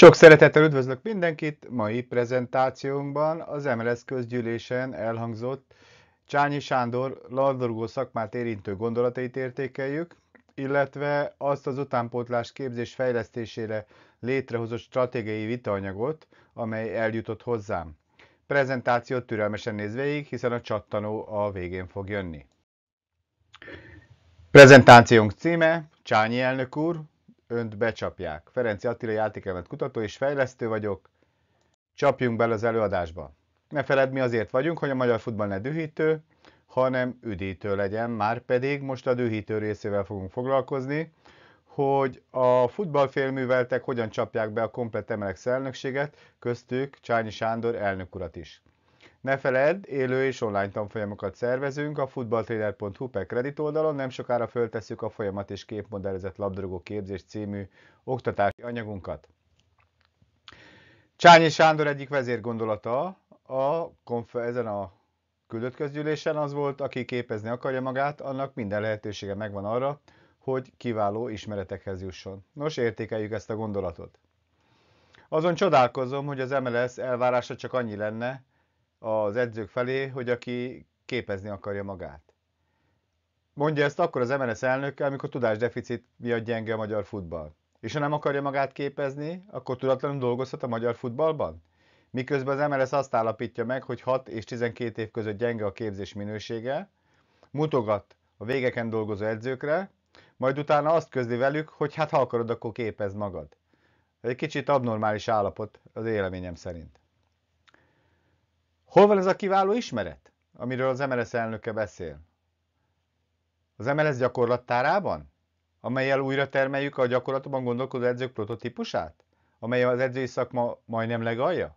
Sok szeretettel üdvözlök mindenkit! Mai prezentációnkban az MLS közgyűlésen elhangzott Csányi Sándor labdarúgó szakmát érintő gondolatait értékeljük, illetve azt az utánpótlás képzés fejlesztésére létrehozott stratégiai vitaanyagot, amely eljutott hozzám. Prezentációt türelmesen néz végig, hiszen a csattanó a végén fog jönni. Prezentációnk címe Csányi elnök úr, önt becsapják. Ferenci Attila játékelmet kutató és fejlesztő vagyok. Csapjunk bele az előadásba. Ne feledd, mi azért vagyunk, hogy a magyar futball ne dühítő, hanem üdítő legyen, már pedig most a dühítő részével fogunk foglalkozni, hogy a futballfélműveltek hogyan csapják be a komplet emelek elnökséget, köztük Csányi Sándor elnök urat is. Ne feledd, élő és online tanfolyamokat szervezünk a futballtrader.hu per kredit oldalon, nem sokára föltesszük a folyamat és képmodellezett labdarúgó képzés című oktatási anyagunkat. Csányi Sándor egyik vezérgondolata a konf- ezen a küldött közgyűlésen az volt, aki képezni akarja magát, annak minden lehetősége megvan arra, hogy kiváló ismeretekhez jusson. Nos, értékeljük ezt a gondolatot. Azon csodálkozom, hogy az MLS elvárása csak annyi lenne, az edzők felé, hogy aki képezni akarja magát. Mondja ezt akkor az MNS elnökkel, amikor tudásdeficit miatt gyenge a magyar futball. És ha nem akarja magát képezni, akkor tudatlanul dolgozhat a magyar futballban? Miközben az MLS azt állapítja meg, hogy 6 és 12 év között gyenge a képzés minősége, mutogat a végeken dolgozó edzőkre, majd utána azt közli velük, hogy hát ha akarod, akkor képezd magad. Egy kicsit abnormális állapot az éleményem szerint. Hol van ez a kiváló ismeret, amiről az MLS elnöke beszél? Az MLS gyakorlattárában? Amelyel újra termeljük a gyakorlatban gondolkodó edzők prototípusát? Amely az edzői szakma majdnem legalja?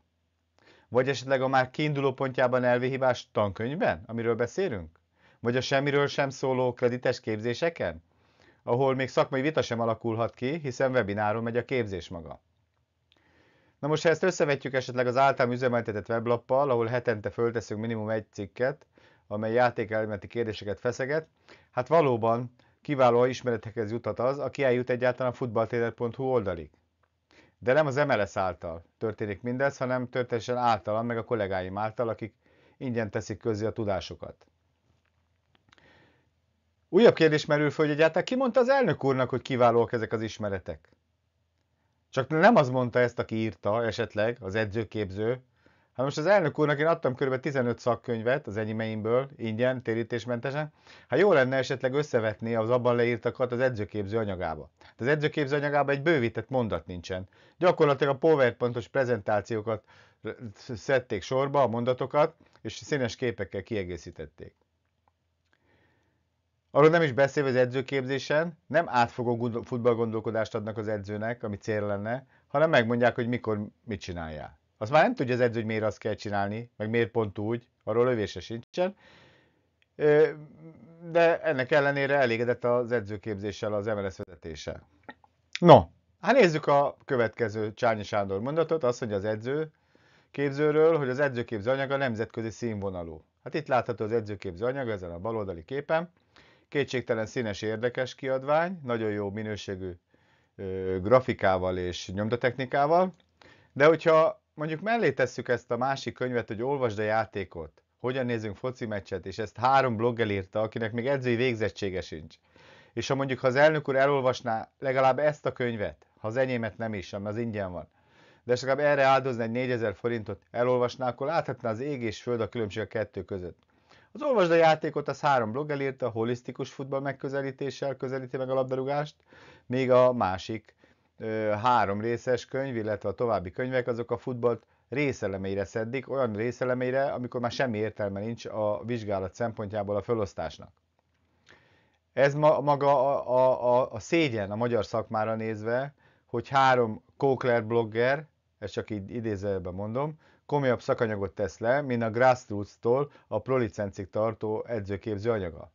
Vagy esetleg a már kiinduló pontjában elvihibás tankönyvben, amiről beszélünk? Vagy a semmiről sem szóló kredites képzéseken? Ahol még szakmai vita sem alakulhat ki, hiszen webináron megy a képzés maga. Na most, ha ezt összevetjük esetleg az általam üzemeltetett weblappal, ahol hetente fölteszünk minimum egy cikket, amely játékelmeti kérdéseket feszeget, hát valóban kiváló ismeretekhez juthat az, aki eljut egyáltalán a futballtéler.hu oldalig. De nem az MLS által történik mindez, hanem történetesen általam, meg a kollégáim által, akik ingyen teszik közé a tudásokat. Újabb kérdés merül föl, hogy egyáltalán ki mondta az elnök úrnak, hogy kiválóak ezek az ismeretek? Csak nem az mondta ezt, aki írta esetleg, az edzőképző. Hát most az elnök úrnak én adtam kb. 15 szakkönyvet az enyémeimből, ingyen, térítésmentesen. Hát jó lenne esetleg összevetni az abban leírtakat az edzőképző anyagába. De hát az edzőképző anyagába egy bővített mondat nincsen. Gyakorlatilag a PowerPointos prezentációkat szedték sorba, a mondatokat, és színes képekkel kiegészítették. Arról nem is beszélve az edzőképzésen, nem átfogó futballgondolkodást adnak az edzőnek, ami cél lenne, hanem megmondják, hogy mikor mit csináljál. Azt már nem tudja az edző, hogy miért azt kell csinálni, meg miért pont úgy, arról lövése sincsen. De ennek ellenére elégedett az edzőképzéssel az MLS vezetése. No, hát nézzük a következő Csányi Sándor mondatot, azt mondja az edző képzőről, hogy az edzőképző anyaga nemzetközi színvonalú. Hát itt látható az edzőképző anyaga ezen a baloldali képen. Kétségtelen színes érdekes kiadvány, nagyon jó minőségű ö, grafikával és nyomdatechnikával, de hogyha mondjuk mellé tesszük ezt a másik könyvet, hogy olvasd a játékot, hogyan nézünk foci meccset, és ezt három bloggel írta, akinek még edzői végzettsége sincs. És ha mondjuk ha az elnök úr elolvasná legalább ezt a könyvet, ha az enyémet nem is, ami az ingyen van, de csak erre áldozni egy 4000 forintot, elolvasná, akkor láthatná az ég és föld a különbség a kettő között. Az Olvasd a játékot, az három blog elírta, a holisztikus futball megközelítéssel közelíti meg a labdarúgást, még a másik ö, három részes könyv, illetve a további könyvek, azok a futballt részelemeire szedik, olyan részelemeire, amikor már semmi értelme nincs a vizsgálat szempontjából a felosztásnak. Ez ma, maga a, a, a, a szégyen a magyar szakmára nézve, hogy három Kókler blogger, ezt csak így idézőben mondom, komolyabb szakanyagot tesz le, mint a grassroots-tól a prolicencig tartó edzőképző anyaga.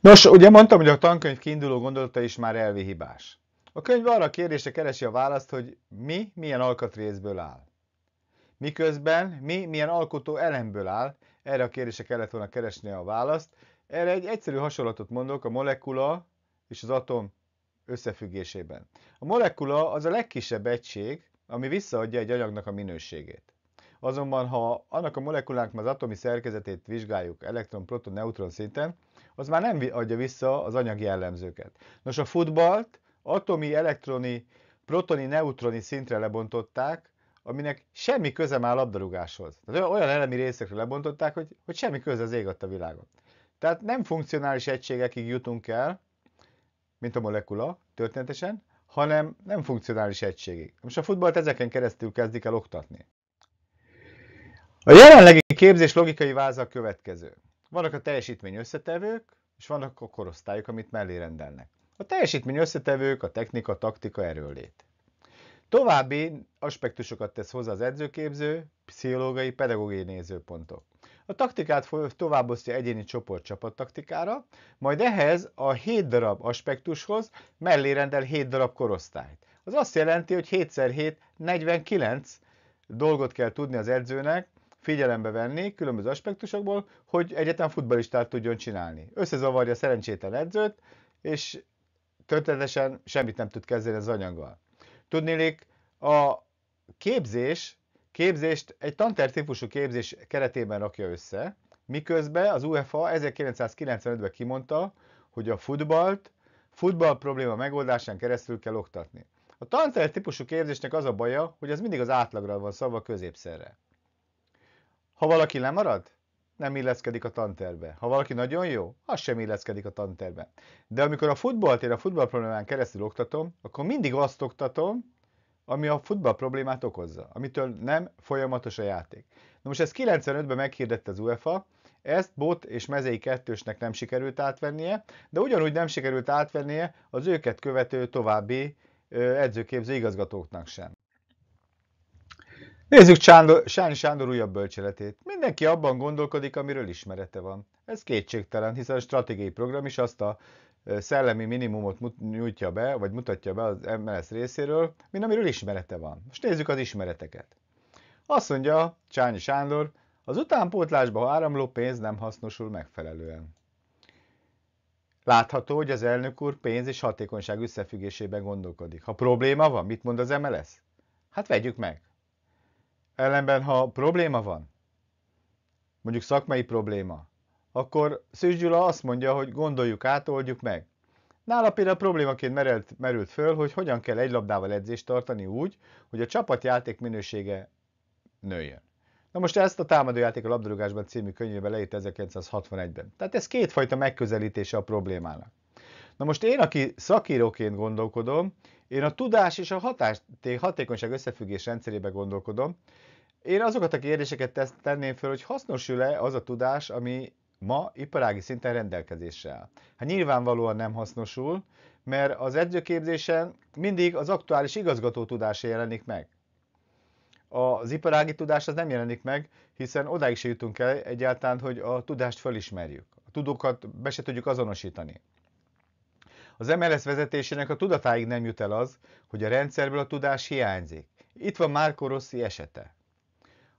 Nos, ugye mondtam, hogy a tankönyv kiinduló gondolata is már elvi hibás. A könyv arra a kérdése keresi a választ, hogy mi milyen alkatrészből áll. Miközben mi milyen alkotó elemből áll, erre a kérdése kellett volna keresni a választ. Erre egy egyszerű hasonlatot mondok, a molekula és az atom összefüggésében. A molekula az a legkisebb egység, ami visszaadja egy anyagnak a minőségét. Azonban, ha annak a molekulánknak az atomi szerkezetét vizsgáljuk elektron, proton, neutron szinten, az már nem adja vissza az anyagi jellemzőket. Nos, a futballt atomi, elektroni, protoni, neutroni szintre lebontották, aminek semmi köze már a labdarúgáshoz. Tehát olyan elemi részekre lebontották, hogy, hogy semmi köze az ég a világon. Tehát nem funkcionális egységekig jutunk el, mint a molekula történetesen, hanem nem funkcionális egységig. Most a futballt ezeken keresztül kezdik el oktatni. A jelenlegi képzés logikai váza a következő. Vannak a teljesítmény összetevők, és vannak a korosztályok, amit mellé rendelnek. A teljesítmény összetevők a technika, taktika, erőlét. További aspektusokat tesz hozzá az edzőképző, pszichológiai, pedagógiai nézőpontok. A taktikát továbbosztja egyéni csoport taktikára, majd ehhez a 7 darab aspektushoz mellé rendel 7 darab korosztályt. Az azt jelenti, hogy 7x7 49 dolgot kell tudni az edzőnek, figyelembe venni különböző aspektusokból, hogy egyetlen futbalistát tudjon csinálni. Összezavarja szerencsétlen edzőt, és történetesen semmit nem tud kezdeni az anyaggal. Tudnélék, a képzés képzést, egy tanter típusú képzés keretében rakja össze, miközben az UEFA 1995-ben kimondta, hogy a futballt futball probléma megoldásán keresztül kell oktatni. A tanter típusú képzésnek az a baja, hogy ez mindig az átlagra van szabva középszerre. Ha valaki lemarad, nem illeszkedik a tanterbe. Ha valaki nagyon jó, az sem illeszkedik a tanterbe. De amikor a futballt én a futball problémán keresztül oktatom, akkor mindig azt oktatom, ami a futball problémát okozza, amitől nem folyamatos a játék. Na most ezt 95-ben meghirdette az UEFA, ezt Bot és Mezei kettősnek nem sikerült átvennie, de ugyanúgy nem sikerült átvennie az őket követő további edzőképző igazgatóknak sem. Nézzük Sándor, Sáni Sándor újabb bölcseletét. Mindenki abban gondolkodik, amiről ismerete van. Ez kétségtelen, hiszen a stratégiai program is azt a szellemi minimumot nyújtja be, vagy mutatja be az MLS részéről, mint amiről ismerete van. Most nézzük az ismereteket. Azt mondja Csányi Sándor, az utánpótlásba áramló pénz nem hasznosul megfelelően. Látható, hogy az elnök úr pénz és hatékonyság összefüggésében gondolkodik. Ha probléma van, mit mond az MLS? Hát vegyük meg. Ellenben, ha probléma van, mondjuk szakmai probléma, akkor Szűz Gyula azt mondja, hogy gondoljuk át, oldjuk meg. Nála például problémaként merült, merült föl, hogy hogyan kell egy labdával edzést tartani úgy, hogy a csapatjáték minősége nőjön. Na most ezt a támadójáték a labdarúgásban című könyvében leírt 1961-ben. Tehát ez kétfajta megközelítése a problémának. Na most én, aki szakíróként gondolkodom, én a tudás és a hatás, hatékonyság összefüggés rendszerébe gondolkodom, én azokat a kérdéseket tenném föl, hogy hasznosul-e az a tudás, ami ma iparági szinten rendelkezésre áll. Hát nyilvánvalóan nem hasznosul, mert az edzőképzésen mindig az aktuális igazgató tudása jelenik meg. Az iparági tudás az nem jelenik meg, hiszen odáig se jutunk el egyáltalán, hogy a tudást felismerjük, A tudókat be se tudjuk azonosítani. Az MLS vezetésének a tudatáig nem jut el az, hogy a rendszerből a tudás hiányzik. Itt van Márko Rossi esete,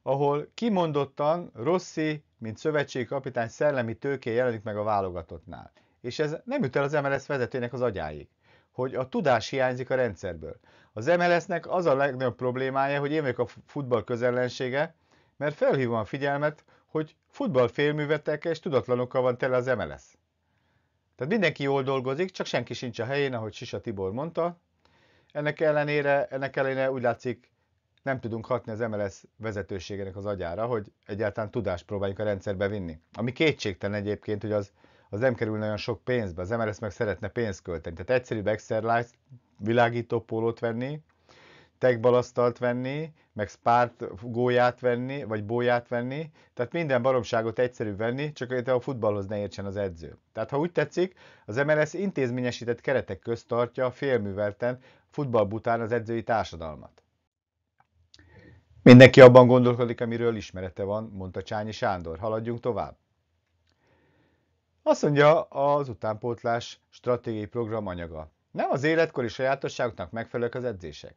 ahol kimondottan Rossi mint szövetségi kapitány szellemi tőké jelenik meg a válogatottnál. És ez nem jut el az MLS vezetőnek az agyáig, hogy a tudás hiányzik a rendszerből. Az MLS-nek az a legnagyobb problémája, hogy én vagyok a futball közellensége, mert felhívom a figyelmet, hogy futball félművetekkel és tudatlanokkal van tele az MLS. Tehát mindenki jól dolgozik, csak senki sincs a helyén, ahogy Sisa Tibor mondta. Ennek ellenére, ennek ellenére úgy látszik, nem tudunk hatni az MLS vezetőségének az agyára, hogy egyáltalán tudást próbáljuk a rendszerbe vinni. Ami kétségtelen egyébként, hogy az, az nem kerül nagyon sok pénzbe, az MLS meg szeretne pénzt költeni. Tehát egyszerűbb Lights világító pólót venni, tegbalasztalt venni, meg spárt gólyát venni, vagy bóját venni, tehát minden baromságot egyszerű venni, csak a futballhoz ne értsen az edző. Tehát ha úgy tetszik, az MLS intézményesített keretek közt tartja a félművelten futballbután az edzői társadalmat. Mindenki abban gondolkodik, amiről ismerete van, mondta Csányi Sándor. Haladjunk tovább. Azt mondja az utánpótlás stratégiai program anyaga. Nem az életkori sajátosságoknak megfelelők az edzések.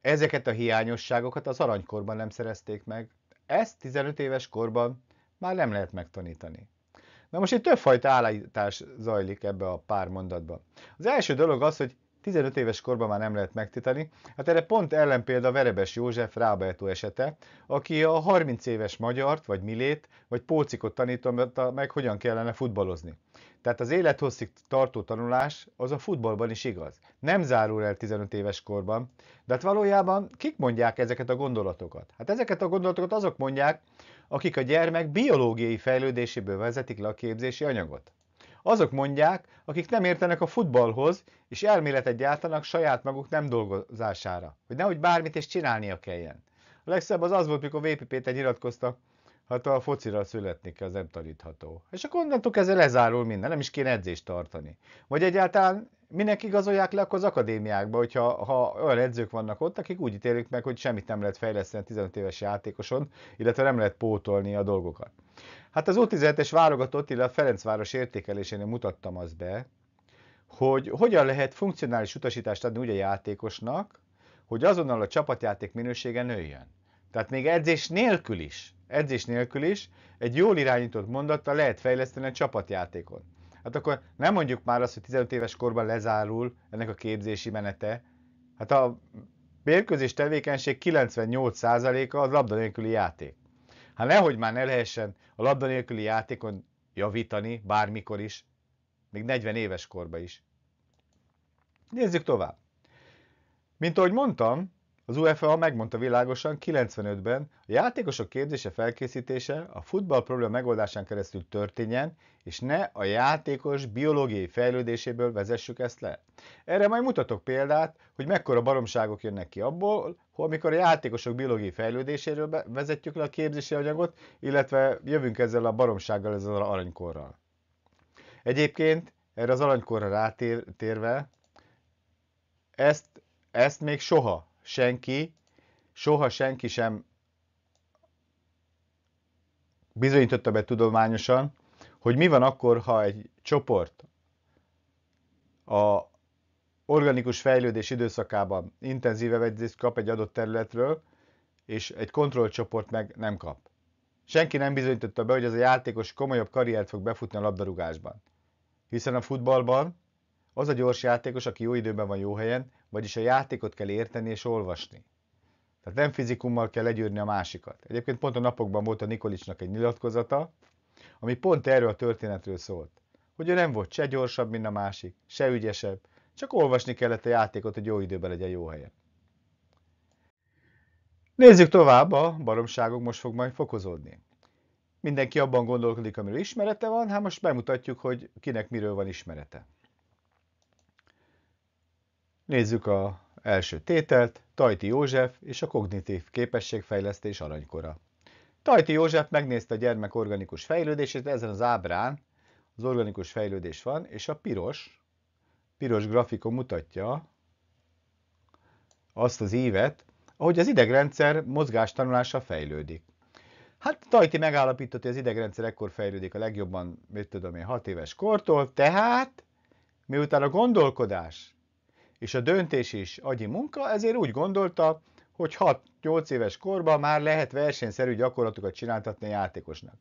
Ezeket a hiányosságokat az aranykorban nem szerezték meg, ezt 15 éves korban már nem lehet megtanítani. Na most itt többfajta állítás zajlik ebbe a pár mondatba. Az első dolog az, hogy 15 éves korban már nem lehet megtitani. Hát erre pont ellenpélda Verebes József Rábajtó esete, aki a 30 éves magyart, vagy milét, vagy pócikot tanította meg, hogyan kellene futballozni. Tehát az élethosszig tartó tanulás az a futballban is igaz. Nem zárul el 15 éves korban, de hát valójában kik mondják ezeket a gondolatokat? Hát ezeket a gondolatokat azok mondják, akik a gyermek biológiai fejlődéséből vezetik le a képzési anyagot. Azok mondják, akik nem értenek a futballhoz, és elméletet gyártanak saját maguk nem dolgozására, hogy nehogy bármit is csinálnia kelljen. A legszebb az az volt, mikor VP Péter nyilatkozta, hát a focira születni kell, az nem tanítható. És akkor onnantól kezdve lezárul minden, nem is kéne edzést tartani. Vagy egyáltalán minek igazolják le akkor az akadémiákba, hogyha ha olyan edzők vannak ott, akik úgy ítélik meg, hogy semmit nem lehet fejleszteni a 15 éves játékoson, illetve nem lehet pótolni a dolgokat. Hát az U17-es válogatott, illetve a Ferencváros értékelésénél mutattam azt be, hogy hogyan lehet funkcionális utasítást adni úgy a játékosnak, hogy azonnal a csapatjáték minősége nőjön. Tehát még edzés nélkül is, edzés nélkül is egy jól irányított mondattal lehet fejleszteni a csapatjátékon. Hát akkor nem mondjuk már azt, hogy 15 éves korban lezárul ennek a képzési menete. Hát a mérkőzés tevékenység 98%-a az labda nélküli játék. Hát nehogy már ne lehessen a labda nélküli játékon javítani bármikor is, még 40 éves korba is. Nézzük tovább. Mint ahogy mondtam, az UEFA megmondta világosan 95-ben, a játékosok képzése felkészítése a futball probléma megoldásán keresztül történjen, és ne a játékos biológiai fejlődéséből vezessük ezt le. Erre majd mutatok példát, hogy mekkora baromságok jönnek ki abból, hogy amikor a játékosok biológiai fejlődéséről vezetjük le a képzési anyagot, illetve jövünk ezzel a baromsággal, ezzel az aranykorral. Egyébként erre az aranykorra rátérve, ezt, ezt még soha senki, soha senki sem bizonyította be tudományosan, hogy mi van akkor, ha egy csoport a organikus fejlődés időszakában intenzíve edzést kap egy adott területről, és egy kontrollcsoport meg nem kap. Senki nem bizonyította be, hogy ez a játékos komolyabb karriert fog befutni a labdarúgásban. Hiszen a futballban az a gyors játékos, aki jó időben van jó helyen, vagyis a játékot kell érteni és olvasni. Tehát nem fizikummal kell legyűrni a másikat. Egyébként pont a napokban volt a Nikolicsnak egy nyilatkozata, ami pont erről a történetről szólt. Hogy ő nem volt se gyorsabb, mint a másik, se ügyesebb, csak olvasni kellett a játékot, hogy jó időben legyen jó helyen. Nézzük tovább, a baromságok most fog majd fokozódni. Mindenki abban gondolkodik, amiről ismerete van, hát most bemutatjuk, hogy kinek miről van ismerete. Nézzük a első tételt, Tajti József és a kognitív képességfejlesztés aranykora. Tajti József megnézte a gyermek organikus fejlődését, ezen az ábrán az organikus fejlődés van, és a piros, piros grafikon mutatja azt az ívet, ahogy az idegrendszer mozgástanulása fejlődik. Hát Tajti megállapított, hogy az idegrendszer ekkor fejlődik a legjobban, mit tudom én, 6 éves kortól, tehát miután a gondolkodás és a döntés is agyi munka, ezért úgy gondolta, hogy 6-8 éves korban már lehet versenyszerű gyakorlatokat csináltatni a játékosnak.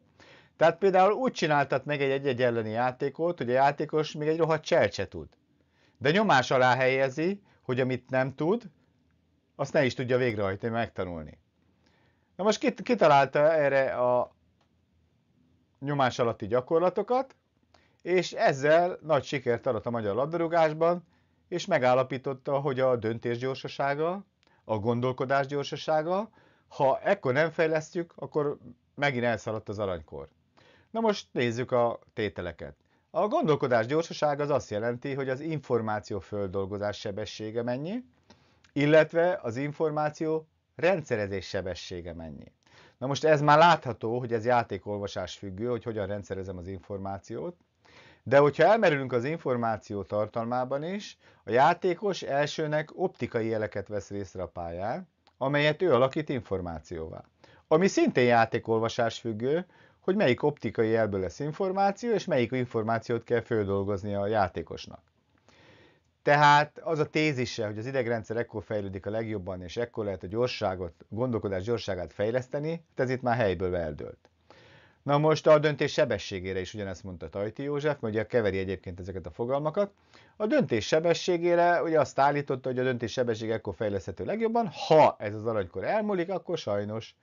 Tehát például úgy csináltat meg egy egy-egy elleni játékot, hogy a játékos még egy rohadt cselt se tud. De nyomás alá helyezi, hogy amit nem tud, azt ne is tudja végrehajtani, megtanulni. Na most kitalálta erre a nyomás alatti gyakorlatokat, és ezzel nagy sikert adott a magyar labdarúgásban, és megállapította, hogy a döntés gyorsasága, a gondolkodás gyorsasága, ha ekkor nem fejlesztjük, akkor megint elszaladt az aranykor. Na most nézzük a tételeket. A gondolkodás gyorsasága az azt jelenti, hogy az információ földolgozás sebessége mennyi, illetve az információ rendszerezés sebessége mennyi. Na most ez már látható, hogy ez játékolvasás függő, hogy hogyan rendszerezem az információt. De hogyha elmerülünk az információ tartalmában is, a játékos elsőnek optikai jeleket vesz részre a pályán, amelyet ő alakít információvá. Ami szintén játékolvasás függő, hogy melyik optikai jelből lesz információ, és melyik információt kell földolgozni a játékosnak. Tehát az a tézise, hogy az idegrendszer ekkor fejlődik a legjobban, és ekkor lehet a gyorságot, gondolkodás gyorságát fejleszteni, hát ez itt már helyből eldőlt. Na most a döntés sebességére is ugyanezt mondta Tajti József, mert ugye keveri egyébként ezeket a fogalmakat. A döntés sebességére ugye azt állította, hogy a döntés sebesség ekkor fejleszthető legjobban, ha ez az aranykor elmúlik, akkor sajnos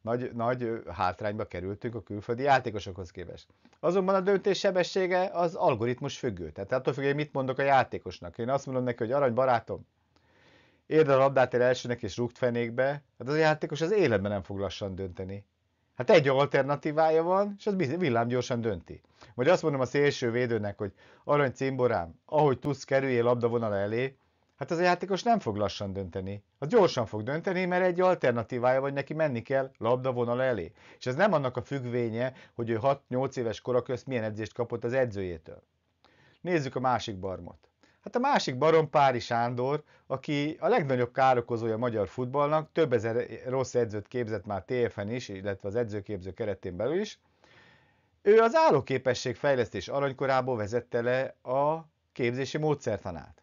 nagy, nagy hátrányba kerültünk a külföldi játékosokhoz képest. Azonban a döntés sebessége az algoritmus függő. Tehát attól függ, hogy mit mondok a játékosnak. Én azt mondom neki, hogy arany barátom, érd a labdát el elsőnek és rúgt fenékbe, hát az a játékos az életben nem fog lassan dönteni. Hát egy alternatívája van, és az villám gyorsan dönti. Vagy azt mondom a szélső védőnek, hogy arany cimborám, ahogy tudsz kerüljél vonala elé, hát az a játékos nem fog lassan dönteni. Az gyorsan fog dönteni, mert egy alternatívája van, neki menni kell labda vonala elé. És ez nem annak a függvénye, hogy ő 6-8 éves korak közt milyen edzést kapott az edzőjétől. Nézzük a másik barmot. Hát a másik barom Pári Sándor, aki a legnagyobb károkozója a magyar futballnak, több ezer rossz edzőt képzett már TFN is, illetve az edzőképző keretén belül is. Ő az állóképesség fejlesztés aranykorából vezette le a képzési módszertanát.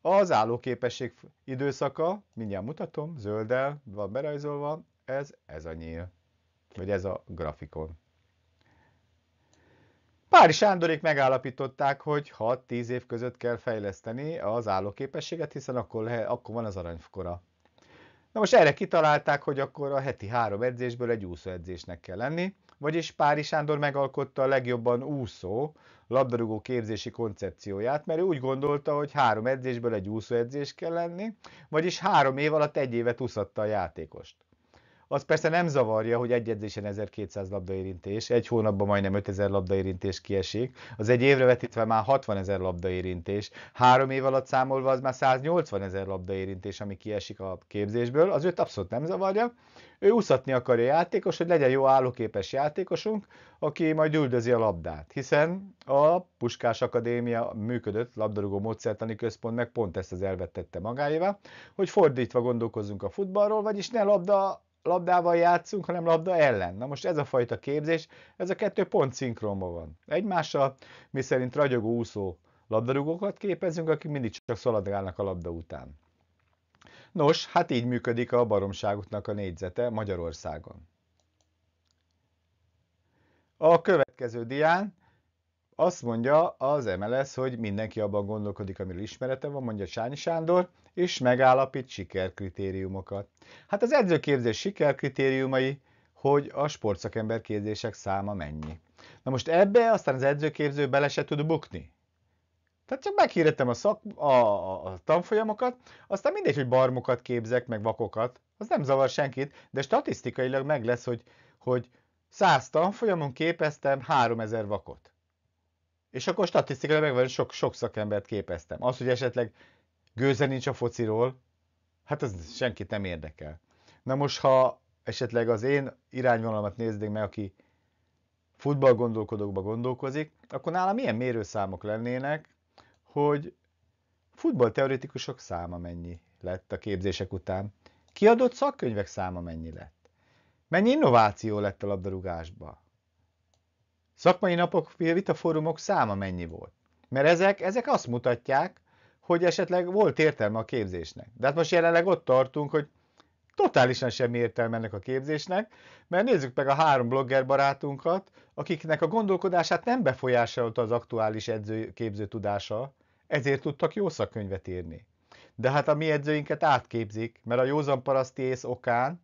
Az állóképesség időszaka, mindjárt mutatom, zölddel van berajzolva, ez, ez a nyíl, vagy ez a grafikon. Pári Sándorék megállapították, hogy 6-10 év között kell fejleszteni az állóképességet, hiszen akkor, lehet, akkor van az aranykora. Na most erre kitalálták, hogy akkor a heti három edzésből egy úszóedzésnek kell lenni, vagyis Pári Sándor megalkotta a legjobban úszó labdarúgó képzési koncepcióját, mert ő úgy gondolta, hogy három edzésből egy úszóedzés kell lenni, vagyis három év alatt egy évet úszatta a játékost az persze nem zavarja, hogy egy edzésen 1200 labdaérintés, egy hónapban majdnem 5000 labdaérintés kiesik, az egy évre vetítve már 60 ezer labdaérintés, három év alatt számolva az már 180 ezer labdaérintés, ami kiesik a képzésből, az őt abszolút nem zavarja. Ő úszatni akarja a játékos, hogy legyen jó állóképes játékosunk, aki majd üldözi a labdát, hiszen a Puskás Akadémia működött labdarúgó módszertani központ meg pont ezt az elvet tette magáével, hogy fordítva gondolkozzunk a futballról, vagyis ne labda labdával játszunk, hanem labda ellen. Na most ez a fajta képzés, ez a kettő pont szinkronban van. Egymással, mi szerint ragyogó úszó labdarúgókat képezünk, akik mindig csak szaladgálnak a labda után. Nos, hát így működik a baromságoknak a négyzete Magyarországon. A következő dián azt mondja az MLS, hogy mindenki abban gondolkodik, amiről ismerete van, mondja Sányi Sándor, és megállapít sikerkritériumokat. Hát az edzőképzés sikerkritériumai, hogy a sportszakember képzések száma mennyi. Na most ebbe aztán az edzőképző bele se tud bukni. Tehát csak meghirdetem a, szak, a, a, a tanfolyamokat, aztán mindegy, hogy barmokat képzek, meg vakokat, az nem zavar senkit, de statisztikailag meg lesz, hogy, hogy 100 tanfolyamon képeztem 3000 vakot. És akkor statisztikailag megvan, sok, sok szakembert képeztem. Az, hogy esetleg gőze nincs a fociról, hát ez senkit nem érdekel. Na most, ha esetleg az én irányvonalamat néznék meg, aki futball gondolkodókba gondolkozik, akkor nálam milyen mérőszámok lennének, hogy futballteoretikusok száma mennyi lett a képzések után, kiadott szakkönyvek száma mennyi lett, mennyi innováció lett a labdarúgásba, szakmai napok, vitafórumok száma mennyi volt. Mert ezek, ezek azt mutatják, hogy esetleg volt értelme a képzésnek. De hát most jelenleg ott tartunk, hogy totálisan semmi értelme ennek a képzésnek, mert nézzük meg a három blogger barátunkat, akiknek a gondolkodását nem befolyásolta az aktuális edző, képző tudása, ezért tudtak jó szakkönyvet írni. De hát a mi edzőinket átképzik, mert a józan paraszti ész okán,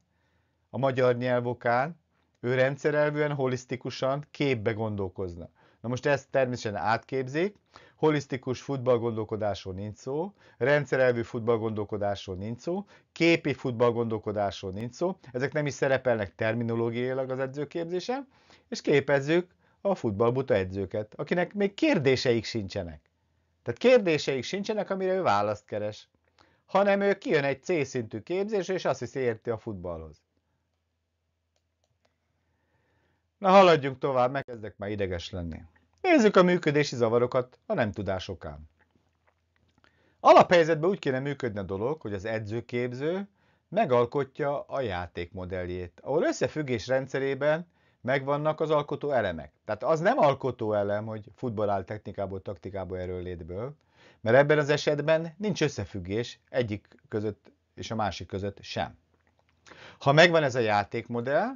a magyar nyelv okán, ő rendszerelvűen, holisztikusan képbe gondolkozna. Na most ezt természetesen átképzik, holisztikus futballgondolkodásról nincs szó, rendszerelvű futballgondolkodásról nincs szó, képi futballgondolkodásról nincs szó, ezek nem is szerepelnek terminológiailag az edzőképzésen, és képezzük a futballbuta edzőket, akinek még kérdéseik sincsenek. Tehát kérdéseik sincsenek, amire ő választ keres, hanem ő kijön egy C-szintű képzés, és azt hiszi érti a futballhoz. Na haladjunk tovább, megkezdek már ideges lenni. Nézzük a működési zavarokat a nem tudás okán. Alaphelyzetben úgy kéne működni a dolog, hogy az edzőképző megalkotja a játékmodelljét, ahol összefüggés rendszerében megvannak az alkotó elemek. Tehát az nem alkotó elem, hogy futballál technikából, taktikából, erőlétből, mert ebben az esetben nincs összefüggés egyik között és a másik között sem. Ha megvan ez a játékmodell,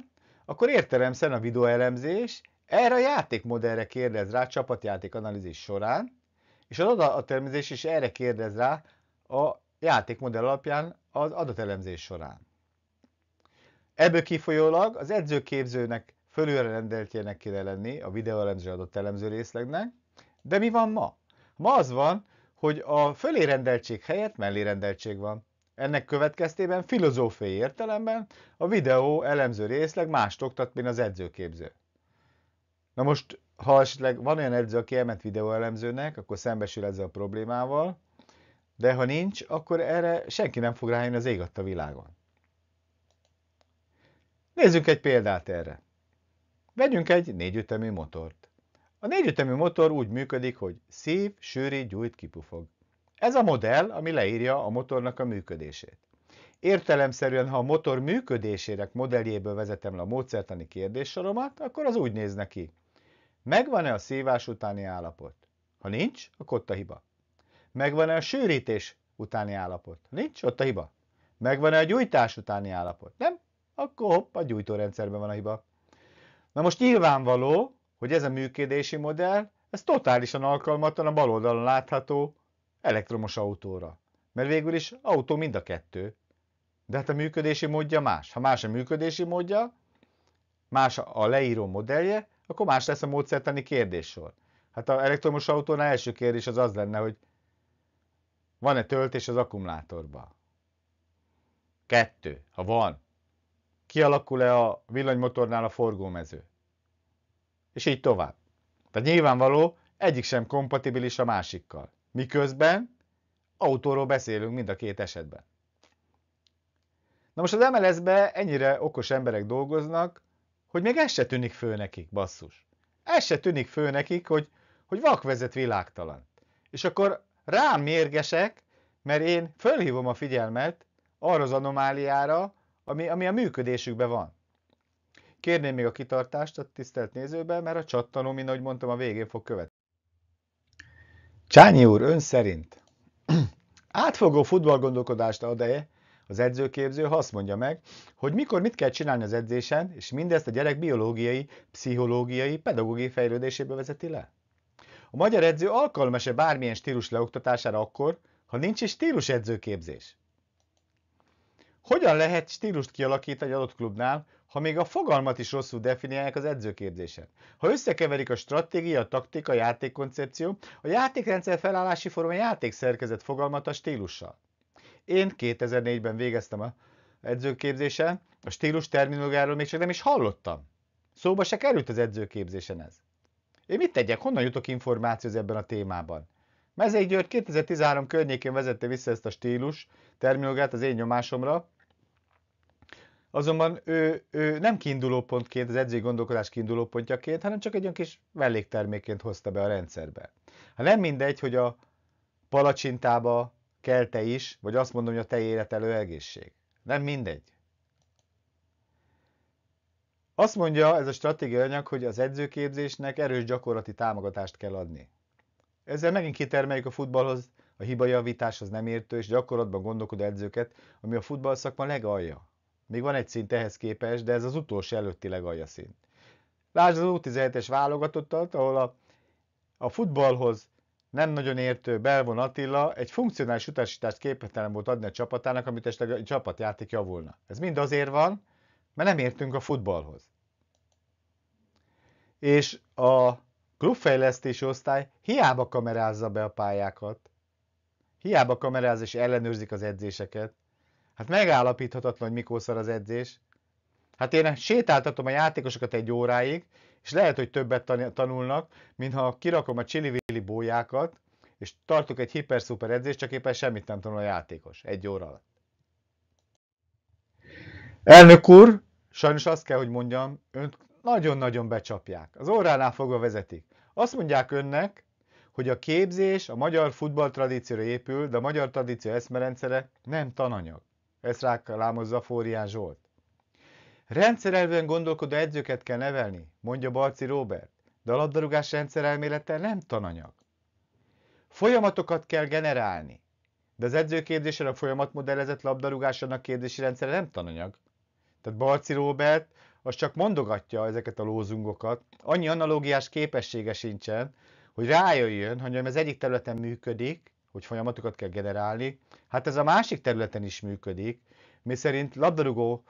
akkor értelemszerűen a videóelemzés erre a játékmodellre kérdez rá csapatjáték analízis során, és az adatelemzés is erre kérdez rá a játékmodell alapján az adatelemzés során. Ebből kifolyólag az edzőképzőnek fölülre rendeltjének kéne lenni a videóelemző adatelemző részlegnek, de mi van ma? Ma az van, hogy a fölé rendeltség helyett mellé rendeltség van. Ennek következtében filozófiai értelemben a videó elemző részleg mást oktat, mint az edzőképző. Na most, ha esetleg van olyan edző, aki elment videóelemzőnek, akkor szembesül ezzel a problémával, de ha nincs, akkor erre senki nem fog rájönni az ég a világon. Nézzünk egy példát erre. Vegyünk egy négyütemű motort. A négyütemű motor úgy működik, hogy szív, sűri, gyújt, kipufog. Ez a modell, ami leírja a motornak a működését. Értelemszerűen, ha a motor működésének modelljéből vezetem le a módszertani kérdéssoromat, akkor az úgy néz neki. Megvan-e a szívás utáni állapot? Ha nincs, akkor ott a hiba. Megvan-e a sűrítés utáni állapot? Ha nincs, ott a hiba. Megvan-e a gyújtás utáni állapot? Nem? Akkor hopp, a gyújtórendszerben van a hiba. Na most nyilvánvaló, hogy ez a működési modell, ez totálisan alkalmatlan a bal oldalon látható elektromos autóra. Mert végül is autó mind a kettő. De hát a működési módja más. Ha más a működési módja, más a leíró modellje, akkor más lesz a módszertani kérdéssor. Hát a elektromos autónál első kérdés az az lenne, hogy van-e töltés az akkumulátorba? Kettő, ha van. Kialakul-e a villanymotornál a forgómező? És így tovább. Tehát nyilvánvaló, egyik sem kompatibilis a másikkal. Miközben autóról beszélünk mind a két esetben. Na most az MLS-be ennyire okos emberek dolgoznak, hogy még ez se tűnik föl nekik, basszus. Ez se tűnik föl nekik, hogy, hogy vakvezet világtalan. És akkor rám mérgesek, mert én fölhívom a figyelmet arra az anomáliára, ami, ami a működésükben van. Kérném még a kitartást a tisztelt nézőben, mert a csattanó, mint ahogy mondtam, a végén fog követni. Csányi úr, ön szerint átfogó futballgondolkodást ad-e az edzőképző, ha azt mondja meg, hogy mikor mit kell csinálni az edzésen, és mindezt a gyerek biológiai, pszichológiai, pedagógiai fejlődésébe vezeti le. A magyar edző alkalmas-e bármilyen stílus leoktatására akkor, ha nincs is stílus edzőképzés? Hogyan lehet stílust kialakítani egy adott klubnál, ha még a fogalmat is rosszul definiálják az edzőképzésen. Ha összekeverik a stratégia, a taktika, a játékkoncepció, a játékrendszer felállási forma játékszerkezet fogalmat a stílussal. Én 2004-ben végeztem a edzőképzésen, a stílus terminológiáról még csak nem is hallottam. Szóba se került az edzőképzésen ez. Én mit tegyek, honnan jutok információhoz ebben a témában? Mezei György 2013 környékén vezette vissza ezt a stílus terminológiát az én nyomásomra, azonban ő, ő nem kiindulópontként, az edzői gondolkodás pontjaként, hanem csak egy olyan kis mellékterméként hozta be a rendszerbe. Ha hát nem mindegy, hogy a palacsintába kell te is, vagy azt mondom, hogy a te elő egészség. Nem mindegy. Azt mondja ez a stratégia anyag, hogy az edzőképzésnek erős gyakorlati támogatást kell adni. Ezzel megint kitermeljük a futballhoz a hibajavításhoz nem értő és gyakorlatban gondolkodó edzőket, ami a futballszakma legalja. Még van egy szint ehhez képest, de ez az utolsó előtti legalja szint. Lásd az U17-es válogatottat, ahol a, a futballhoz nem nagyon értő Belvon Attila egy funkcionális utasítást képtelen volt adni a csapatának, amit esetleg a csapatjáték javulna. Ez mind azért van, mert nem értünk a futballhoz. És a klubfejlesztési osztály hiába kamerázza be a pályákat, hiába kameráz és ellenőrzik az edzéseket. Hát megállapíthatatlan, hogy mikor szar az edzés, Hát én sétáltatom a játékosokat egy óráig, és lehet, hogy többet tanulnak, mintha kirakom a csili-vili bójákat, és tartok egy hiper-szuper edzést, csak éppen semmit nem tanul a játékos egy óra alatt. Elnök úr, sajnos azt kell, hogy mondjam, önt nagyon-nagyon becsapják. Az óránál fogva vezetik. Azt mondják önnek, hogy a képzés a magyar futball tradícióra épül, de a magyar tradíció eszmerendszere nem tananyag. Ezt rákalámozza Fórián Zsolt. Rendszerelven gondolkodó edzőket kell nevelni, mondja Balci Robert, de a labdarúgás rendszerelmélete nem tananyag. Folyamatokat kell generálni, de az edzőképzésen a folyamatmodellezett annak képzési rendszere nem tananyag. Tehát Balci Robert az csak mondogatja ezeket a lózungokat, annyi analógiás képessége sincsen, hogy rájöjjön, hogy ez egyik területen működik, hogy folyamatokat kell generálni, hát ez a másik területen is működik, mi szerint labdarúgó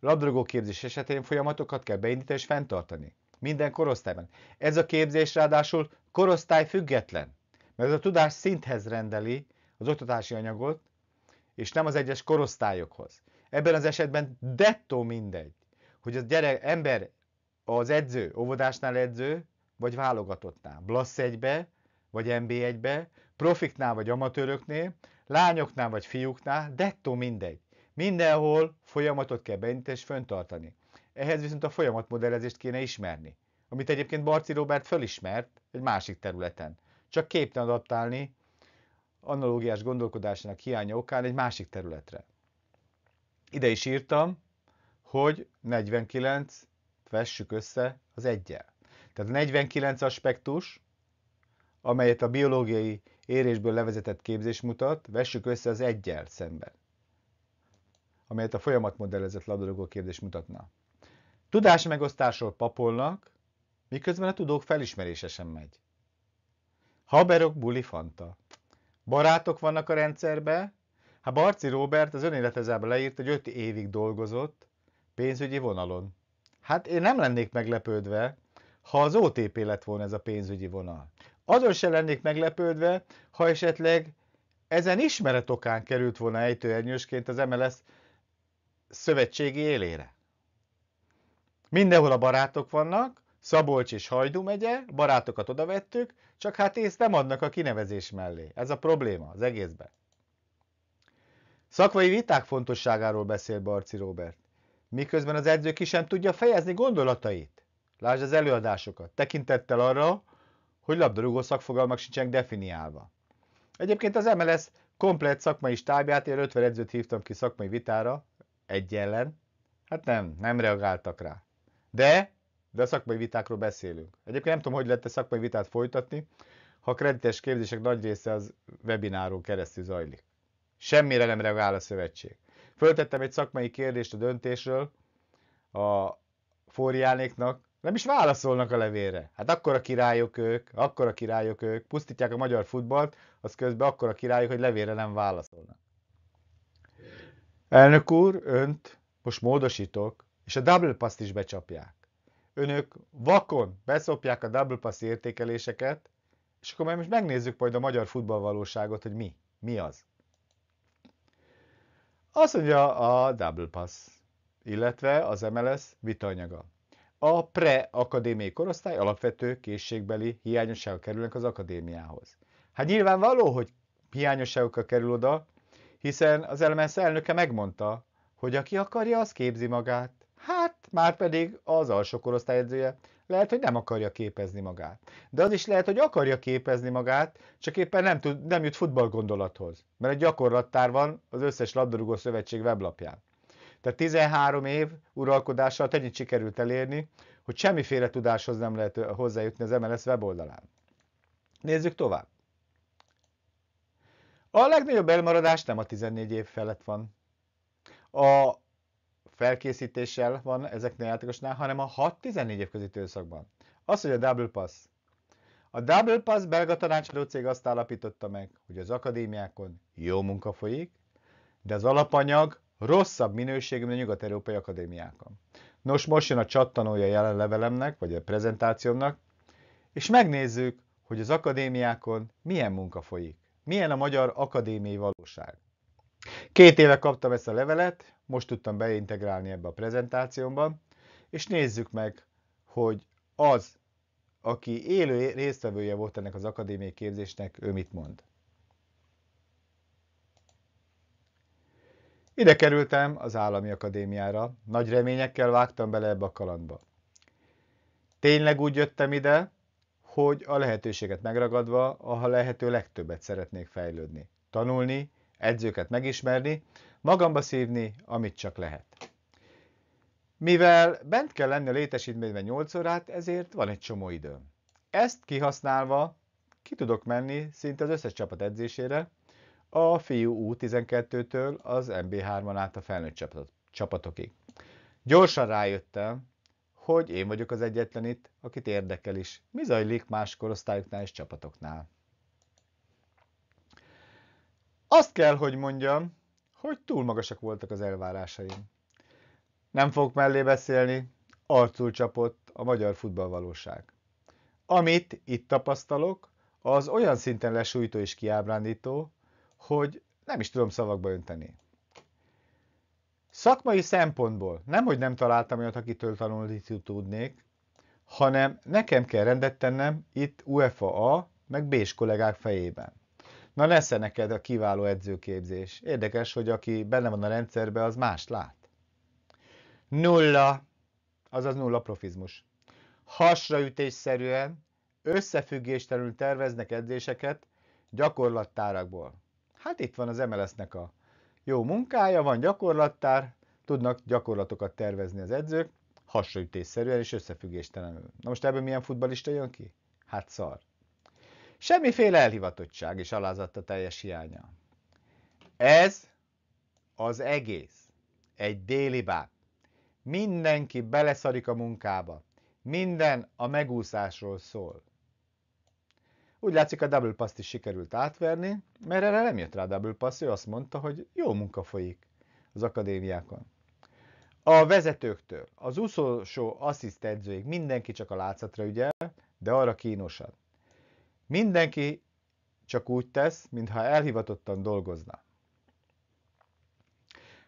Labdarúgó képzés esetén folyamatokat kell beindítani és fenntartani. Minden korosztályban. Ez a képzés ráadásul korosztály független, mert ez a tudás szinthez rendeli az oktatási anyagot, és nem az egyes korosztályokhoz. Ebben az esetben dettó mindegy, hogy az gyerek, ember az edző, óvodásnál edző, vagy válogatottnál, Blassz egybe, vagy MB1-be, profiknál vagy amatőröknél, lányoknál vagy fiúknál, dettó mindegy. Mindenhol folyamatot kell beindítani és föntartani. Ehhez viszont a folyamatmodellezést kéne ismerni, amit egyébként Barci Robert fölismert egy másik területen. Csak képtelen adaptálni analógiás gondolkodásának hiánya okán egy másik területre. Ide is írtam, hogy 49 vessük össze az egyel. Tehát a 49 aspektus, amelyet a biológiai érésből levezetett képzés mutat, vessük össze az egyel szemben amelyet a folyamatmodellezett labdarúgó kérdés mutatna. Tudás megosztásról papolnak, miközben a tudók felismerése sem megy. Haberok buli fanta. Barátok vannak a rendszerbe, hát Barci Robert az önéletezában leírt, hogy öt évig dolgozott pénzügyi vonalon. Hát én nem lennék meglepődve, ha az OTP lett volna ez a pénzügyi vonal. Azon se lennék meglepődve, ha esetleg ezen ismeretokán került volna ejtőernyősként az MLS szövetségi élére. Mindenhol a barátok vannak, Szabolcs és Hajdú megye, barátokat odavettük, csak hát észt nem adnak a kinevezés mellé. Ez a probléma az egészben. Szakmai viták fontosságáról beszél Barci Robert, miközben az edző ki sem tudja fejezni gondolatait. Lásd az előadásokat, tekintettel arra, hogy labdarúgó szakfogalmak sincsenek definiálva. Egyébként az MLS komplet szakmai stábját, én 50 edzőt hívtam ki szakmai vitára, egy ellen. Hát nem, nem reagáltak rá. De, de a szakmai vitákról beszélünk. Egyébként nem tudom, hogy lehet a szakmai vitát folytatni, ha a kredites képzések nagy része az webináron keresztül zajlik. Semmire nem reagál a szövetség. Föltettem egy szakmai kérdést a döntésről a fóriánéknak, nem is válaszolnak a levére. Hát akkor a királyok ők, akkor a királyok ők, pusztítják a magyar futballt, az közben akkor a királyok, hogy levére nem válaszolnak. Elnök úr, önt most módosítok, és a double pass is becsapják. Önök vakon beszopják a double pass értékeléseket, és akkor majd most megnézzük majd a magyar futballvalóságot, hogy mi, mi az. Azt mondja a double pass, illetve az MLS vitanyaga. A pre-akadémiai korosztály alapvető készségbeli hiányosságok kerülnek az akadémiához. Hát nyilvánvaló, hogy hiányosságokkal kerül oda, hiszen az LMS elnöke megmondta, hogy aki akarja, az képzi magát. Hát, már pedig az alsó korosztály edzője lehet, hogy nem akarja képezni magát. De az is lehet, hogy akarja képezni magát, csak éppen nem, tud, nem jut futball gondolathoz, mert egy gyakorlattár van az összes labdarúgó szövetség weblapján. Tehát 13 év uralkodással ennyit sikerült elérni, hogy semmiféle tudáshoz nem lehet hozzájutni az MLS weboldalán. Nézzük tovább. A legnagyobb elmaradás nem a 14 év felett van. A felkészítéssel van ezeknél a játékosnál, hanem a 6-14 év közötti időszakban. Az, hogy a double pass. A double pass belga tanácsadó cég azt állapította meg, hogy az akadémiákon jó munka folyik, de az alapanyag rosszabb minőségű, mint a nyugat-európai akadémiákon. Nos, most jön a csattanója jelen levelemnek, vagy a prezentációmnak, és megnézzük, hogy az akadémiákon milyen munka folyik. Milyen a magyar akadémiai valóság? Két éve kaptam ezt a levelet, most tudtam beintegrálni ebbe a prezentációmba, és nézzük meg, hogy az, aki élő résztvevője volt ennek az akadémiai képzésnek, ő mit mond. Ide kerültem az állami akadémiára, nagy reményekkel vágtam bele ebbe a kalandba. Tényleg úgy jöttem ide, hogy a lehetőséget megragadva a lehető legtöbbet szeretnék fejlődni. Tanulni, edzőket megismerni, magamba szívni, amit csak lehet. Mivel bent kell lenni a létesítményben 8 órát, ezért van egy csomó időm. Ezt kihasználva ki tudok menni szinte az összes csapat edzésére, a fiú U12-től az MB3-on át a felnőtt csapatokig. Gyorsan rájöttem, hogy én vagyok az egyetlen itt, akit érdekel is. Mi zajlik más korosztályoknál és csapatoknál? Azt kell, hogy mondjam, hogy túl magasak voltak az elvárásaim. Nem fogok mellé beszélni, arcul csapott a magyar futballvalóság. Amit itt tapasztalok, az olyan szinten lesújtó és kiábrándító, hogy nem is tudom szavakba önteni. Szakmai szempontból nem, hogy nem találtam olyat, akitől tanulni tudnék, hanem nekem kell rendet tennem itt UEFA A, meg b kollégák fejében. Na lesz -e neked a kiváló edzőképzés? Érdekes, hogy aki benne van a rendszerbe, az mást lát. Nulla, azaz nulla profizmus. Hasraütésszerűen, összefüggéstelenül terveznek edzéseket gyakorlattárakból. Hát itt van az MLS-nek a jó munkája, van gyakorlattár, tudnak gyakorlatokat tervezni az edzők, hasraütésszerűen és összefüggéstelenül. Na most ebből milyen futbalista jön ki? Hát szar. Semmiféle elhivatottság és alázatta teljes hiánya. Ez az egész. Egy déli bát. Mindenki beleszarik a munkába. Minden a megúszásról szól. Úgy látszik, a double pass is sikerült átverni, mert erre nem jött rá a double pass, ő azt mondta, hogy jó munka folyik az akadémiákon. A vezetőktől, az úszósó assziszt edzőig mindenki csak a látszatra ügyel, de arra kínosan. Mindenki csak úgy tesz, mintha elhivatottan dolgozna.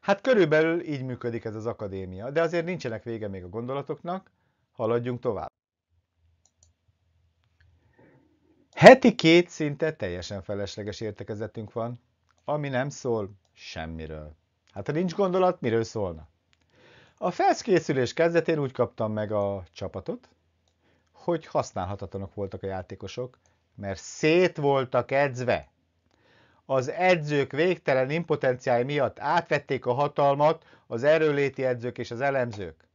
Hát körülbelül így működik ez az akadémia, de azért nincsenek vége még a gondolatoknak, haladjunk tovább. Heti két szinte teljesen felesleges értekezetünk van, ami nem szól semmiről. Hát ha nincs gondolat, miről szólna? A felkészülés kezdetén úgy kaptam meg a csapatot, hogy használhatatlanok voltak a játékosok, mert szét voltak edzve. Az edzők végtelen impotenciái miatt átvették a hatalmat az erőléti edzők és az elemzők.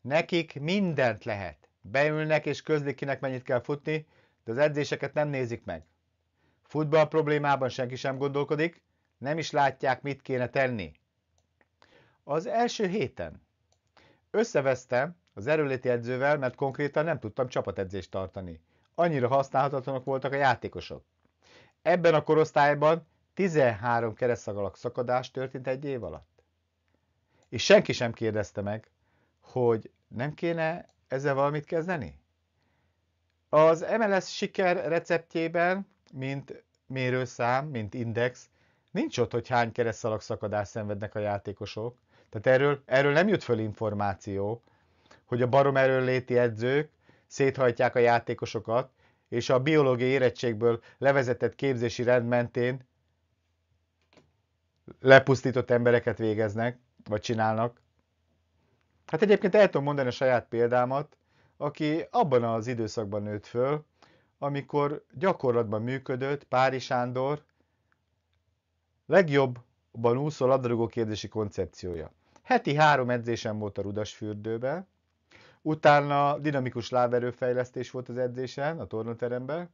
Nekik mindent lehet. Beülnek és közlik kinek mennyit kell futni, de az edzéseket nem nézik meg. Futball problémában senki sem gondolkodik, nem is látják, mit kéne tenni. Az első héten összevesztem az erőléti edzővel, mert konkrétan nem tudtam csapatedzést tartani. Annyira használhatatlanok voltak a játékosok. Ebben a korosztályban 13 keresztszagolak szakadás történt egy év alatt. És senki sem kérdezte meg, hogy nem kéne ezzel valamit kezdeni? Az MLS siker receptjében, mint mérőszám, mint index, nincs ott, hogy hány keresztszalak szakadás szenvednek a játékosok. Tehát erről, erről nem jut föl információ, hogy a barom erőléti edzők széthajtják a játékosokat, és a biológiai érettségből levezetett képzési rend mentén lepusztított embereket végeznek, vagy csinálnak. Hát egyébként el tudom mondani a saját példámat, aki abban az időszakban nőtt föl, amikor gyakorlatban működött Pári Sándor legjobban úszó labdarúgó kérdési koncepciója. Heti három edzésem volt a Rudasfürdőben, utána dinamikus láberőfejlesztés volt az edzésen, a tornateremben.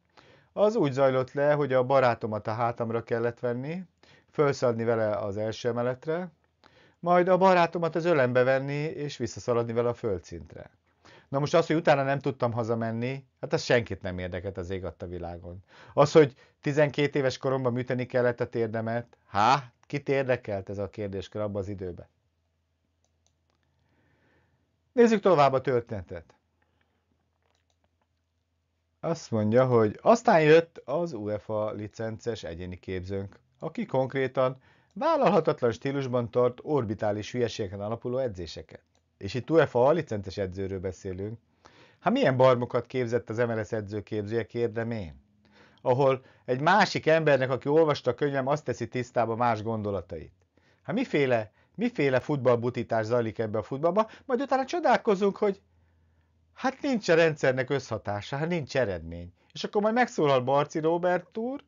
Az úgy zajlott le, hogy a barátomat a hátamra kellett venni, felszadni vele az első emeletre, majd a barátomat az ölembe venni, és visszaszaladni vele a földszintre. Na most az, hogy utána nem tudtam hazamenni, hát az senkit nem érdekelt az ég adta világon. Az, hogy 12 éves koromban műteni kellett a térdemet, há, kit érdekelt ez a kérdéskör abban az időben? Nézzük tovább a történetet. Azt mondja, hogy aztán jött az UEFA licences egyéni képzőnk, aki konkrétan vállalhatatlan stílusban tart orbitális hülyeségen alapuló edzéseket és itt UEFA alicences edzőről beszélünk, hát milyen barmokat képzett az MLS edzőképzője, kérdem én? Ahol egy másik embernek, aki olvasta a könyvem, azt teszi tisztába más gondolatait. Hát miféle, miféle futballbutítás zajlik ebbe a futballba, majd utána csodálkozunk, hogy hát nincs a rendszernek összhatása, hát nincs eredmény. És akkor majd megszólal Barci Robert úr,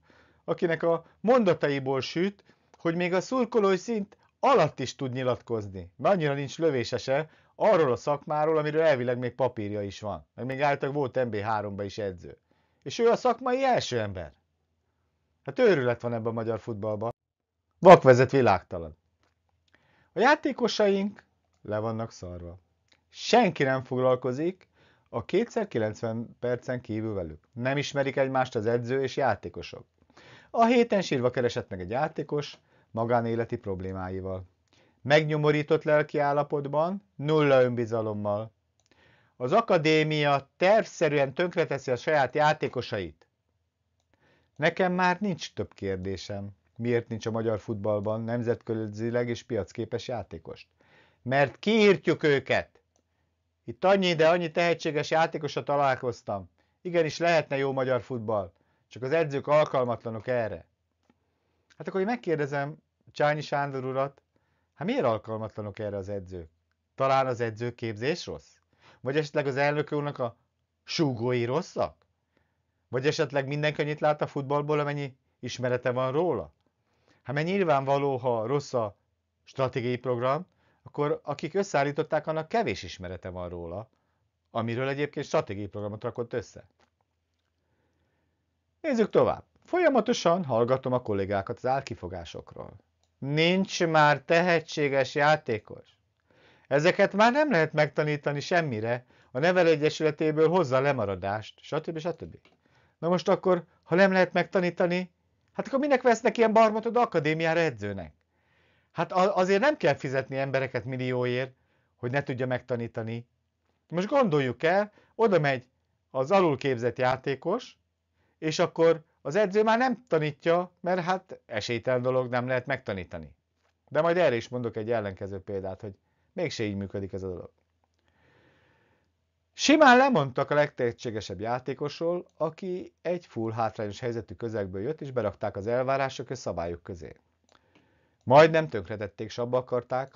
akinek a mondataiból süt, hogy még a szurkolói szint alatt is tud nyilatkozni, mert annyira nincs lövésese arról a szakmáról, amiről elvileg még papírja is van. meg még általában volt MB3-ba is edző. És ő a szakmai első ember. Hát őrület van ebben a magyar futballban. Vakvezet világtalan. A játékosaink le vannak szarva. Senki nem foglalkozik a 2 90 percen kívül velük. Nem ismerik egymást az edző és játékosok. A héten sírva keresett meg egy játékos, magánéleti problémáival. Megnyomorított lelki állapotban, nulla önbizalommal. Az akadémia tervszerűen tönkreteszi a saját játékosait. Nekem már nincs több kérdésem. Miért nincs a magyar futballban nemzetközileg és piacképes játékost? Mert kiírtjuk őket! Itt annyi, de annyi tehetséges játékosra találkoztam. Igenis lehetne jó magyar futball, csak az edzők alkalmatlanok erre. Hát akkor én megkérdezem Csányi Sándor urat, hát miért alkalmatlanok erre az edzők? Talán az edzőképzés rossz? Vagy esetleg az elnök úrnak a súgói rosszak? Vagy esetleg mindenki annyit lát a futballból, amennyi ismerete van róla? Hát mert nyilvánvaló, ha rossz a stratégiai program, akkor akik összeállították, annak kevés ismerete van róla, amiről egyébként stratégiai programot rakott össze. Nézzük tovább. Folyamatosan hallgatom a kollégákat az álkifogásokról. Nincs már tehetséges játékos. Ezeket már nem lehet megtanítani semmire, a nevelőegyesületéből hozza a lemaradást, stb. stb. Na most akkor, ha nem lehet megtanítani, hát akkor minek vesznek ilyen barmatod akadémiára edzőnek? Hát azért nem kell fizetni embereket millióért, hogy ne tudja megtanítani. Most gondoljuk el, oda megy az alulképzett játékos, és akkor az edző már nem tanítja, mert hát esélytelen dolog nem lehet megtanítani. De majd erre is mondok egy ellenkező példát, hogy mégse így működik ez a dolog. Simán lemondtak a legtehetségesebb játékosról, aki egy full hátrányos helyzetű közegből jött, és berakták az elvárások és szabályok közé. nem tönkretették, és abba akarták,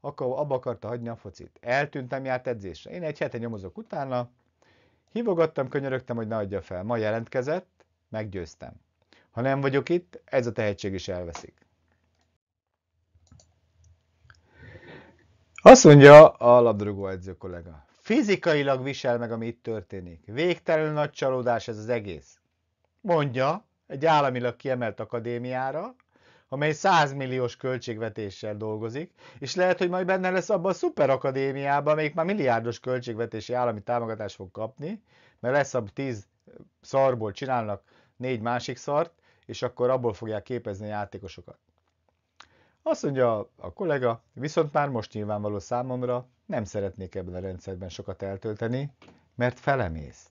akkor abba akarta hagyni a focit. Eltűntem, járt edzésre. Én egy hete nyomozok utána, hívogattam, könyörögtem, hogy ne adja fel. Ma jelentkezett, Meggyőztem. Ha nem vagyok itt, ez a tehetség is elveszik. Azt mondja a labdarúgó edző kollega. Fizikailag visel meg, ami itt történik. Végtelenül nagy csalódás ez az egész. Mondja egy államilag kiemelt akadémiára, amely 100 milliós költségvetéssel dolgozik, és lehet, hogy majd benne lesz abban a szuperakadémiában, amelyik már milliárdos költségvetési állami támogatást fog kapni, mert lesz abban 10 szarból csinálnak négy másik szart, és akkor abból fogják képezni a játékosokat. Azt mondja a kollega, viszont már most nyilvánvaló számomra, nem szeretnék ebben a rendszerben sokat eltölteni, mert felemészt.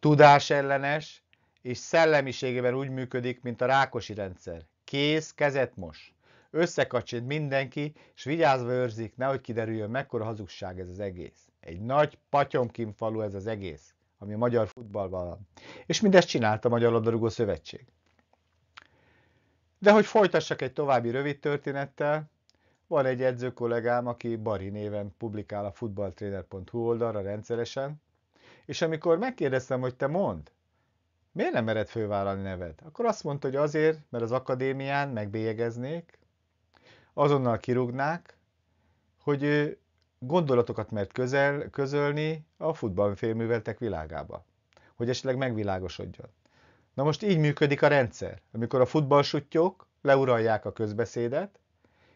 Tudásellenes, és szellemiségében úgy működik, mint a rákosi rendszer. Kész, kezet mos. Összekacsint mindenki, és vigyázva őrzik, nehogy kiderüljön, mekkora hazugság ez az egész. Egy nagy patyomkin falu ez az egész ami a magyar futballban van. És mindezt csinálta a Magyar Labdarúgó Szövetség. De hogy folytassak egy további rövid történettel, van egy edző kollégám, aki Bari néven publikál a footballtrainer.hu oldalra rendszeresen, és amikor megkérdeztem, hogy te mond, miért nem mered fővállalni neved? Akkor azt mondta, hogy azért, mert az akadémián megbélyegeznék, azonnal kirúgnák, hogy ő gondolatokat mert közel, közölni a futballfélműveltek világába, hogy esetleg megvilágosodjon. Na most így működik a rendszer, amikor a futballsuttyók leuralják a közbeszédet,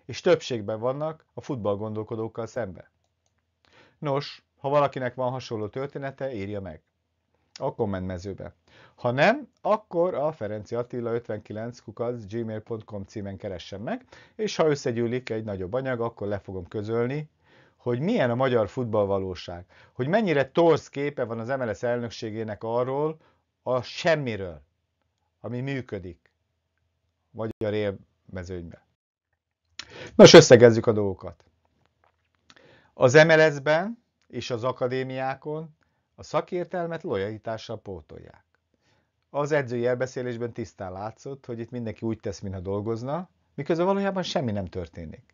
és többségben vannak a futballgondolkodókkal szembe. Nos, ha valakinek van hasonló története, írja meg. A kommentmezőbe. Ha nem, akkor a Ferenci Attila 59 kukac gmail.com címen keressen meg, és ha összegyűlik egy nagyobb anyag, akkor le fogom közölni, hogy milyen a magyar futballvalóság, hogy mennyire torz képe van az MLS elnökségének arról a semmiről, ami működik magyar élmezőnyben. Nos, összegezzük a dolgokat. Az MLS-ben és az akadémiákon a szakértelmet lojalitással pótolják. Az edzői elbeszélésben tisztán látszott, hogy itt mindenki úgy tesz, mintha dolgozna, miközben valójában semmi nem történik.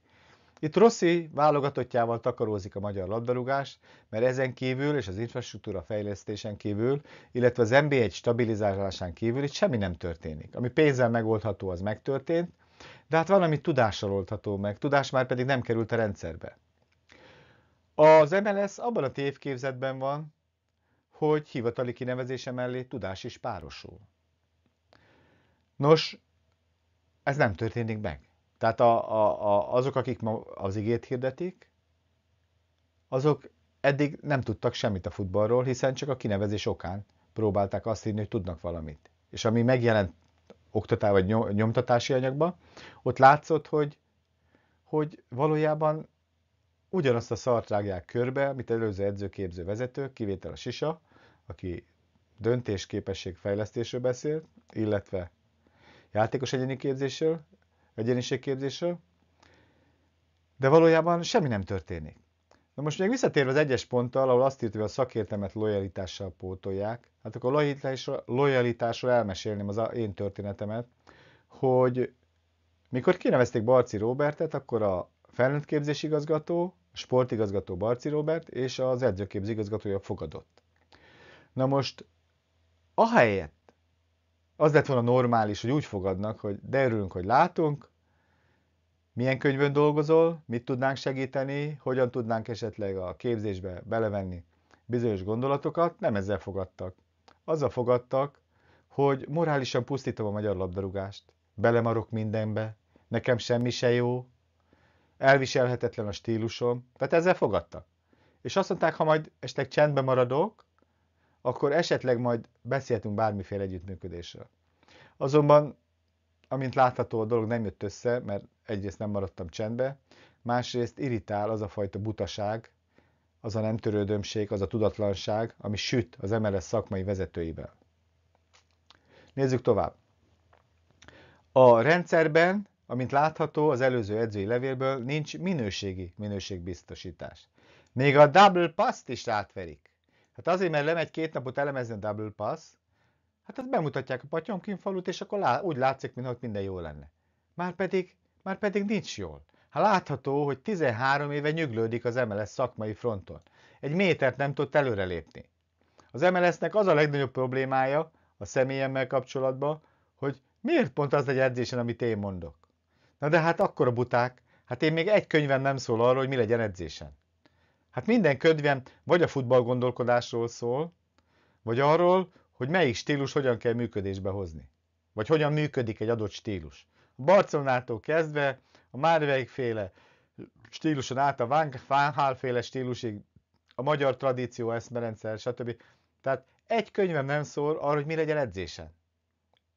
Itt Rossi válogatottjával takarózik a magyar labdarúgás, mert ezen kívül és az infrastruktúra fejlesztésen kívül, illetve az NB1 stabilizálásán kívül itt semmi nem történik. Ami pénzzel megoldható, az megtörtént, de hát valami tudással oldható meg, tudás már pedig nem került a rendszerbe. Az MLS abban a tévképzetben van, hogy hivatali kinevezése mellé tudás is párosul. Nos, ez nem történik meg. Tehát a, a, a, azok, akik ma az igét hirdetik, azok eddig nem tudtak semmit a futballról, hiszen csak a kinevezés okán próbálták azt hinni, hogy tudnak valamit. És ami megjelent oktatá vagy nyomtatási anyagba, ott látszott, hogy, hogy valójában ugyanazt a szart rágják körbe, amit előző edzőképző vezetők, kivétel a Sisa, aki döntésképesség fejlesztésről beszélt, illetve játékos egyéni képzésről, egyéniségképzésről, de valójában semmi nem történik. Na most még visszatérve az egyes ponttal, ahol azt írt, hogy a szakértelmet lojalitással pótolják, hát akkor lojalitásról, lojalitásról elmesélném az én történetemet, hogy mikor kinevezték Barci Robertet, akkor a felnőtt képzésigazgató, sportigazgató Barci Robert és az edzőképz igazgatója fogadott. Na most, ahelyett az lett volna normális, hogy úgy fogadnak, hogy de örülünk, hogy látunk, milyen könyvön dolgozol, mit tudnánk segíteni, hogyan tudnánk esetleg a képzésbe belevenni bizonyos gondolatokat, nem ezzel fogadtak. Azzal fogadtak, hogy morálisan pusztítom a magyar labdarúgást. Belemarok mindenbe, nekem semmi se jó, elviselhetetlen a stílusom. Tehát ezzel fogadtak. És azt mondták, ha majd esetleg csendben maradok, akkor esetleg majd beszéltünk bármiféle együttműködésről. Azonban amint látható a dolog nem jött össze, mert egyrészt nem maradtam csendbe, másrészt irritál az a fajta butaság, az a nem törődömség, az a tudatlanság, ami süt az MLS szakmai vezetőiben. Nézzük tovább. A rendszerben, amint látható az előző edzői levélből, nincs minőségi minőségbiztosítás. Még a double pass-t is átverik. Hát azért, mert lemegy két napot elemezni a double pass, Hát ezt bemutatják a Patyomkin falut, és akkor lá- úgy látszik, mintha minden jó lenne. már pedig nincs jól. Hát látható, hogy 13 éve nyüglődik az MLS szakmai fronton. Egy métert nem tudott előrelépni. Az MLS-nek az a legnagyobb problémája a személyemmel kapcsolatban, hogy miért pont az egy edzésen, amit én mondok. Na de hát akkor a buták, hát én még egy könyvem nem szól arról, hogy mi legyen edzésen. Hát minden könyvem vagy a futball gondolkodásról szól, vagy arról, hogy melyik stílus hogyan kell működésbe hozni, vagy hogyan működik egy adott stílus. A Barcelonától kezdve a Márveik féle stíluson át a Vánhál féle stílusig, a magyar tradíció eszmerendszer, stb. Tehát egy könyvem nem szól arra, hogy mi legyen edzésen.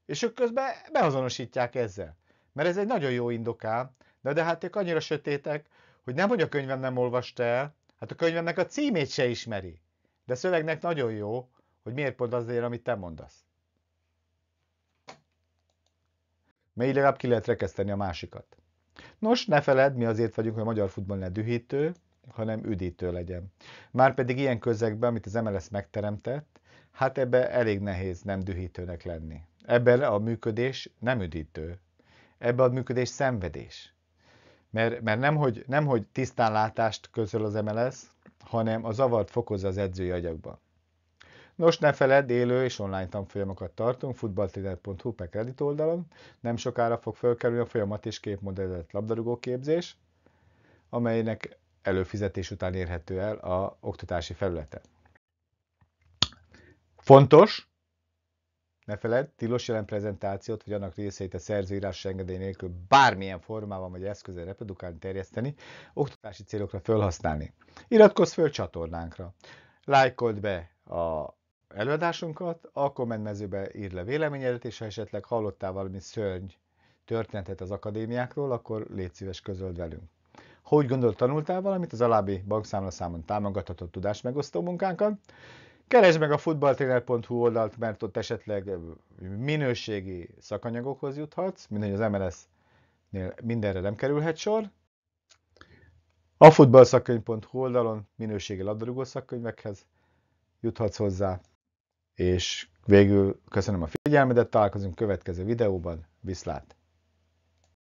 És ők közben beazonosítják ezzel. Mert ez egy nagyon jó indokám, de, de hát ők annyira sötétek, hogy nem, hogy a könyvem nem olvasta el, hát a könyvemnek a címét se ismeri. De szövegnek nagyon jó, hogy miért pont azért, amit te mondasz. Mert így legalább ki lehet rekeszteni a másikat. Nos, ne feledd, mi azért vagyunk, hogy a magyar futball ne dühítő, hanem üdítő legyen. Márpedig ilyen közegben, amit az MLS megteremtett, hát ebbe elég nehéz nem dühítőnek lenni. Ebben a működés nem üdítő. Ebbe a működés szenvedés. Mert, mert nem, hogy, nem, hogy tisztánlátást közöl az MLS, hanem a zavart fokozza az edzői agyakban. Nos, ne feledd, élő és online tanfolyamokat tartunk futballtréner.hu per kredit oldalon. Nem sokára fog felkerülni a folyamat és képmodellett labdarúgó képzés, amelynek előfizetés után érhető el a oktatási felülete. Fontos, ne feledd, tilos jelen prezentációt vagy annak részeit a szerzőírás engedély nélkül bármilyen formában vagy eszközzel reprodukálni, terjeszteni, oktatási célokra felhasználni. Iratkozz föl csatornánkra. Lájkold be a előadásunkat, a kommentmezőbe írd le véleményedet, és ha esetleg hallottál valami szörny történetet az akadémiákról, akkor légy szíves közöld velünk. Ha úgy gondolt, tanultál valamit, az alábbi bankszámlaszámon Támogatott tudás megosztó munkánkat. Keresd meg a footballtrainer.hu oldalt, mert ott esetleg minőségi szakanyagokhoz juthatsz, mint az MLS-nél mindenre nem kerülhet sor. A futballszakkönyv.hu oldalon minőségi labdarúgó szakkönyvekhez juthatsz hozzá és végül köszönöm a figyelmedet, találkozunk következő videóban, viszlát!